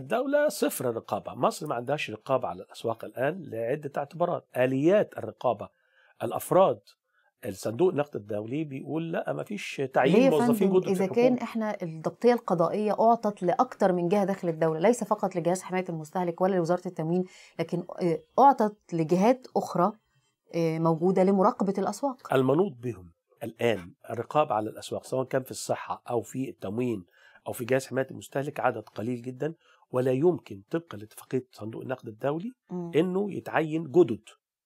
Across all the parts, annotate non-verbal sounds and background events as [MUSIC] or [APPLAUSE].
الدولة صفر الرقابة مصر ما عندهاش رقابة على الأسواق الآن لعدة اعتبارات آليات الرقابة الأفراد الصندوق النقد الدولي بيقول لا ما فيش تعيين موظفين جدد اذا كان احنا الضبطيه القضائيه اعطت لاكثر من جهه داخل الدوله ليس فقط لجهاز حمايه المستهلك ولا لوزاره التموين لكن آه، اعطت لجهات اخرى آه، موجوده لمراقبه الاسواق المنوط بهم الان الرقابه على الاسواق سواء كان في الصحه او في التموين أو في جهاز حماية المستهلك عدد قليل جدا ولا يمكن طبقا لاتفاقية صندوق النقد الدولي م. إنه يتعين جدد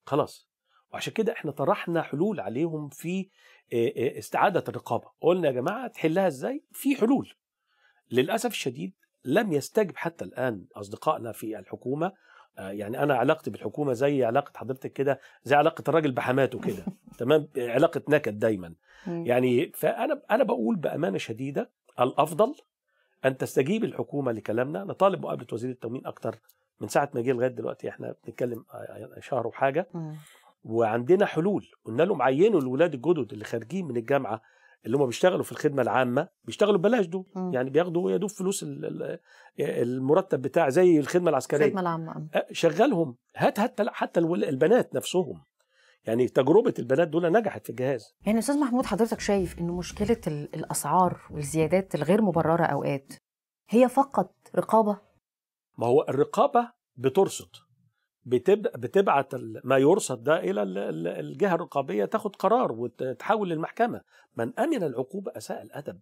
خلاص وعشان كده احنا طرحنا حلول عليهم في آه، آه، استعادة الرقابة قلنا يا جماعة تحلها ازاي في حلول للأسف الشديد لم يستجب حتى الآن أصدقائنا في الحكومة آه، يعني انا علاقتي بالحكومه زي علاقه حضرتك كده زي علاقه الراجل بحماته كده [LAUGHS] تمام علاقه نكد دايما يعني فانا انا بقول بامانه شديده الافضل ان تستجيب الحكومه لكلامنا نطالب مقابله وزير التموين اكتر من ساعه ما جه لغايه دلوقتي احنا بنتكلم آه، آه، آه، شهر وحاجه وعندنا حلول قلنا لهم عينوا الاولاد الجدد اللي خارجين من الجامعه اللي هم بيشتغلوا في الخدمه العامه بيشتغلوا ببلاش دول يعني بياخدوا يا دوب فلوس المرتب بتاع زي الخدمه العسكريه الخدمه العامه شغلهم هات هات حتى البنات نفسهم يعني تجربه البنات دول نجحت في الجهاز يعني استاذ محمود حضرتك شايف ان مشكله الاسعار والزيادات الغير مبرره اوقات هي فقط رقابه ما هو الرقابه بترصد بتبعت ما يرصد ده الى الجهه الرقابيه تاخد قرار وتحول للمحكمه من امن العقوبه اساء الادب